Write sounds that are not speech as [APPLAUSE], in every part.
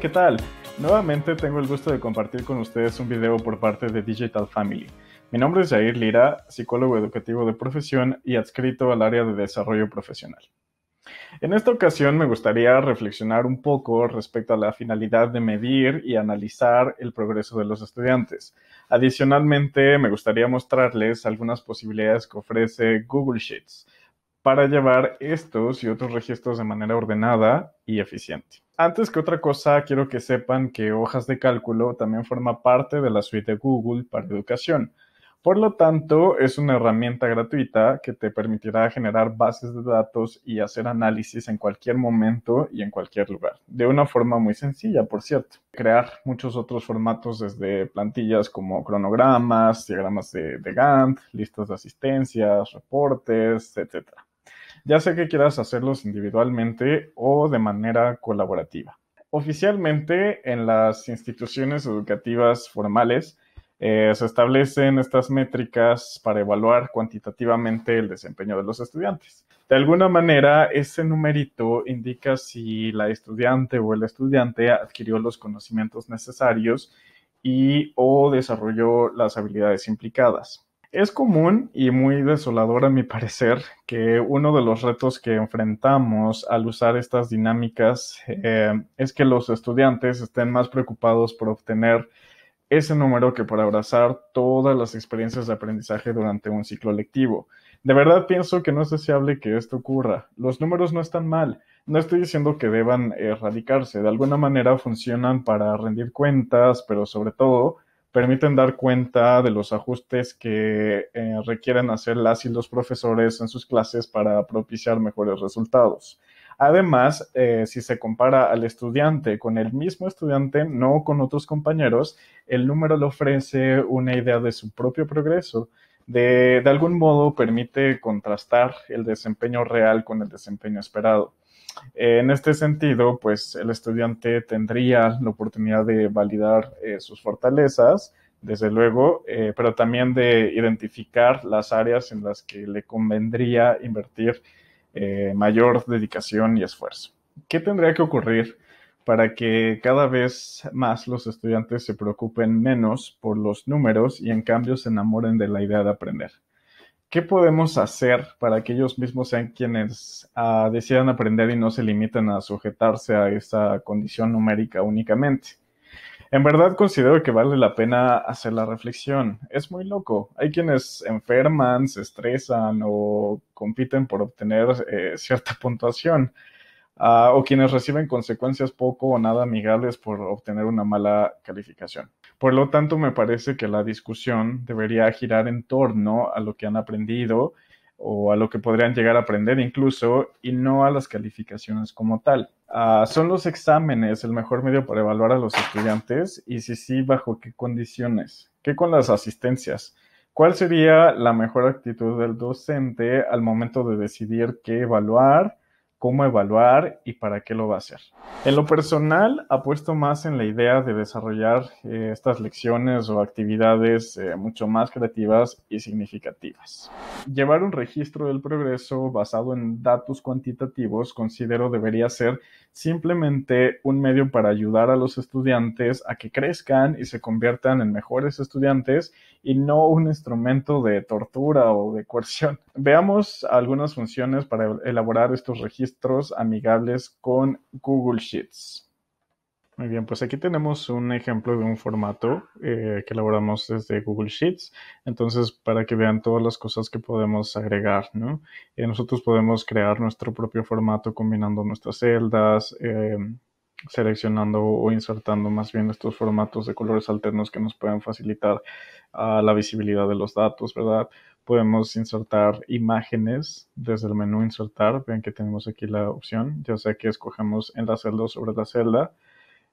¿qué tal? Nuevamente tengo el gusto de compartir con ustedes un video por parte de Digital Family. Mi nombre es Jair Lira, psicólogo educativo de profesión y adscrito al área de desarrollo profesional. En esta ocasión me gustaría reflexionar un poco respecto a la finalidad de medir y analizar el progreso de los estudiantes. Adicionalmente, me gustaría mostrarles algunas posibilidades que ofrece Google Sheets para llevar estos y otros registros de manera ordenada y eficiente. Antes que otra cosa, quiero que sepan que hojas de cálculo también forma parte de la suite de Google para educación. Por lo tanto, es una herramienta gratuita que te permitirá generar bases de datos y hacer análisis en cualquier momento y en cualquier lugar. De una forma muy sencilla, por cierto. Crear muchos otros formatos desde plantillas como cronogramas, diagramas de, Gantt, listas de asistencias, reportes, etcétera ya sea que quieras hacerlos individualmente o de manera colaborativa. Oficialmente, en las instituciones educativas formales, eh, se establecen estas métricas para evaluar cuantitativamente el desempeño de los estudiantes. De alguna manera, ese numerito indica si la estudiante o el estudiante adquirió los conocimientos necesarios y o desarrolló las habilidades implicadas. Es común y muy desolador a mi parecer que uno de los retos que enfrentamos al usar estas dinámicas eh, es que los estudiantes estén más preocupados por obtener ese número que por abrazar todas las experiencias de aprendizaje durante un ciclo lectivo. De verdad pienso que no es deseable que esto ocurra. Los números no están mal. No estoy diciendo que deban erradicarse. De alguna manera funcionan para rendir cuentas, pero sobre todo permiten dar cuenta de los ajustes que eh, requieren hacer las y los profesores en sus clases para propiciar mejores resultados. Además, eh, si se compara al estudiante con el mismo estudiante, no con otros compañeros, el número le ofrece una idea de su propio progreso. de algún modo permite contrastar el desempeño real con el desempeño esperado en este sentido, pues el estudiante tendría la oportunidad de validar eh, sus fortalezas, desde luego, eh, pero también de identificar las áreas en las que le convendría invertir eh, mayor dedicación y esfuerzo. ¿Qué tendría que ocurrir para que cada vez más los estudiantes se preocupen menos por los números y en cambio se enamoren de la idea de aprender? ¿qué podemos hacer para que ellos mismos sean quienes ah, decidan aprender y no se limiten a sujetarse a esta condición numérica únicamente? En verdad considero que vale la pena hacer la reflexión. Es muy loco. Hay quienes enferman, se estresan o compiten por obtener eh, cierta [LAUGHS] puntuación. Ah, o quienes reciben consecuencias poco o nada amigables por obtener una mala calificación. Por lo tanto, me parece que la discusión debería girar en torno a lo que han aprendido o a lo que podrían llegar a aprender incluso y no a las calificaciones como tal. Ah, ¿Son los exámenes el mejor medio para evaluar a los estudiantes? Y si sí, ¿bajo qué condiciones? ¿Qué con las asistencias? ¿Cuál sería la mejor actitud del docente al momento de decidir qué evaluar cómo evaluar y para qué lo va a hacer. En lo personal, apuesto más en la idea de desarrollar eh, estas lecciones o actividades eh, mucho más creativas y significativas. Llevar un registro del progreso basado en datos cuantitativos considero debería ser simplemente un medio para ayudar a los estudiantes a que crezcan y se conviertan en mejores estudiantes y no un instrumento de tortura o de coerción. Veamos algunas funciones para elaborar estos registros amigables con Google Sheets. Muy bien, pues aquí tenemos un ejemplo de un formato eh, que elaboramos desde Google Sheets. Entonces, para que vean todas las cosas que podemos agregar, ¿no? Eh, nosotros podemos crear nuestro propio formato combinando nuestras celdas, eh, seleccionando o insertando más bien estos formatos de colores alternos que nos pueden facilitar ah, la visibilidad de los datos, ¿verdad? Podemos insertar imágenes desde el menú insertar. Vean que tenemos aquí la opción, ya sea que escogemos en la celda o sobre la celda.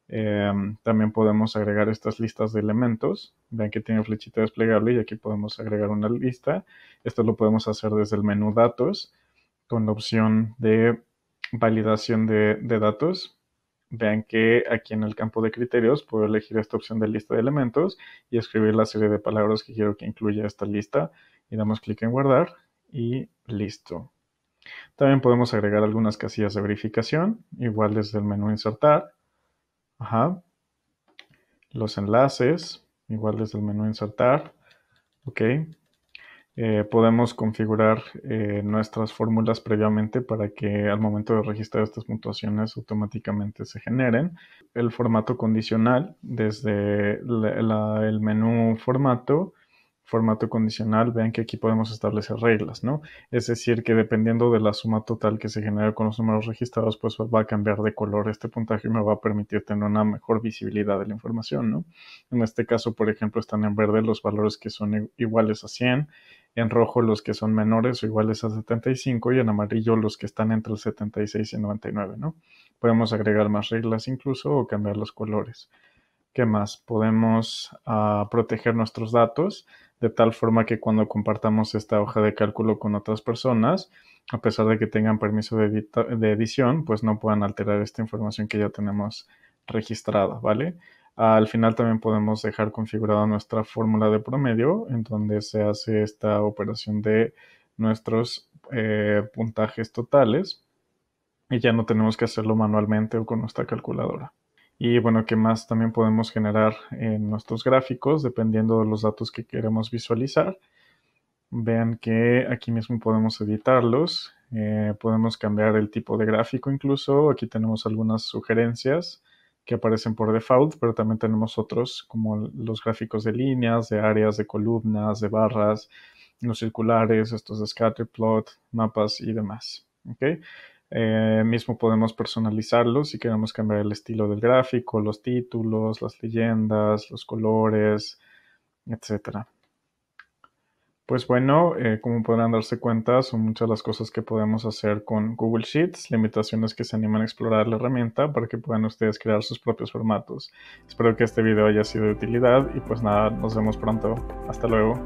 Em, también podemos agregar estas listas de elementos. Vean que tiene flechita desplegable y aquí podemos agregar una lista. Esto lo podemos hacer desde el menú datos con la opción de validación de, de datos vean que aquí en el campo de criterios puedo elegir esta opción de lista de elementos y escribir la serie de palabras que quiero que incluya esta lista y damos clic en guardar y listo. También podemos agregar algunas casillas de verificación, igual desde el menú insertar, Ajá. los enlaces, igual desde el menú insertar, ok, eh, podemos configurar eh, nuestras fórmulas previamente para que al momento de registrar estas puntuaciones automáticamente se generen. El formato condicional, desde el menú formato, formato condicional, vean que aquí podemos establecer reglas, ¿no? Es decir, que dependiendo de la suma total que se genere con los números registrados, pues va a cambiar de color este puntaje y me va a permitir tener una mejor visibilidad de la información, ¿no? En este caso, por ejemplo, están en verde los valores que son iguales a 100 en rojo los que son menores o iguales a 75 y en amarillo los que están entre el 76 y 99, ¿no? Podemos agregar más reglas incluso o cambiar los colores. ¿Qué más? Podemos ah, proteger nuestros datos de tal forma que cuando compartamos esta hoja de cálculo con otras personas, a pesar de que tengan permiso de, de edición, pues no puedan alterar esta información que ya tenemos registrada, ¿vale? Al final también podemos dejar configurada nuestra fórmula de promedio en donde se hace esta operación de nuestros eh, puntajes totales y ya no tenemos que hacerlo manualmente o con nuestra calculadora. Y bueno, ¿qué más también podemos generar en nuestros gráficos dependiendo de los datos que queremos visualizar? Vean que aquí mismo podemos editarlos, eh, podemos cambiar el tipo de gráfico incluso, aquí tenemos algunas sugerencias que aparecen por default, pero también tenemos otros como los gráficos de líneas, de áreas, de columnas, de barras, los circulares, estos de scatterplot, mapas y demás. ¿okay? Eh, mismo podemos personalizarlos si queremos cambiar el estilo del gráfico, los títulos, las leyendas, los colores, etcétera. Pues bueno, eh, como podrán darse cuenta, son muchas las cosas que podemos hacer con Google Sheets. limitaciones que se animan a explorar la herramienta para que puedan ustedes crear sus propios formatos. Espero que este video haya sido de utilidad y pues nada, nos vemos pronto. Hasta luego.